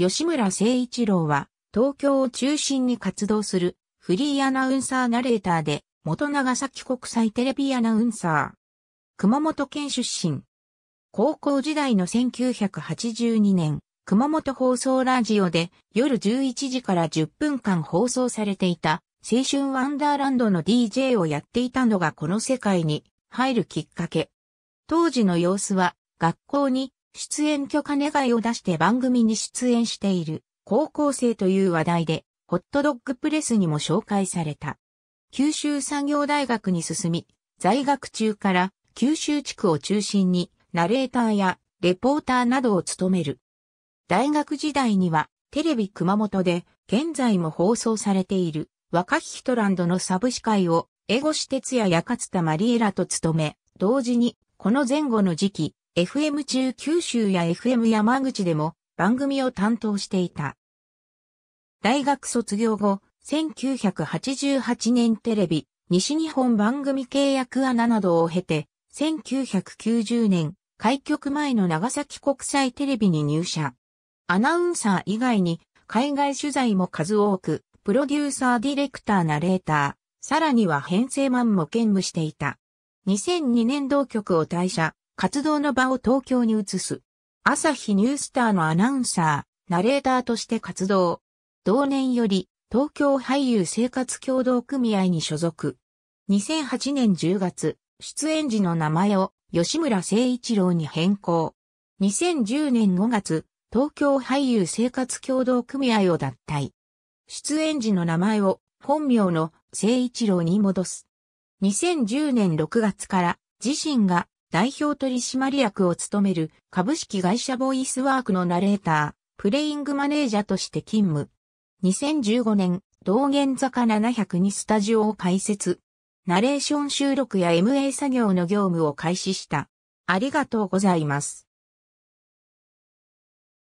吉村誠一郎は、東京を中心に活動するフリーアナウンサーナレーターで、元長崎国際テレビアナウンサー。熊本県出身。高校時代の1982年、熊本放送ラジオで夜11時から10分間放送されていた青春ワンダーランドの DJ をやっていたのがこの世界に入るきっかけ。当時の様子は学校に出演許可願いを出して番組に出演している高校生という話題で、ホットドッグプレスにも紹介された。九州産業大学に進み、在学中から九州地区を中心にナレーターやレポーターなどを務める。大学時代にはテレビ熊本で現在も放送されている若ヒトランドのサブ司会を江越哲也や勝田マリエラと務め、同時にこの前後の時期、FM 中九州や FM 山口でも番組を担当していた。大学卒業後、1988年テレビ、西日本番組契約穴などを経て、1990年、開局前の長崎国際テレビに入社。アナウンサー以外に、海外取材も数多く、プロデューサーディレクターナレーター、さらには編成マンも兼務していた。2002年同局を退社、活動の場を東京に移す。朝日ニュースターのアナウンサー、ナレーターとして活動。同年より、東京俳優生活協同組合に所属。2008年10月、出演時の名前を吉村誠一郎に変更。2010年5月、東京俳優生活協同組合を脱退。出演時の名前を本名の誠一郎に戻す。2010年6月から自身が代表取締役を務める株式会社ボイスワークのナレーター、プレイングマネージャーとして勤務。2015年、道玄坂7 0にスタジオを開設。ナレーション収録や MA 作業の業務を開始した。ありがとうございます。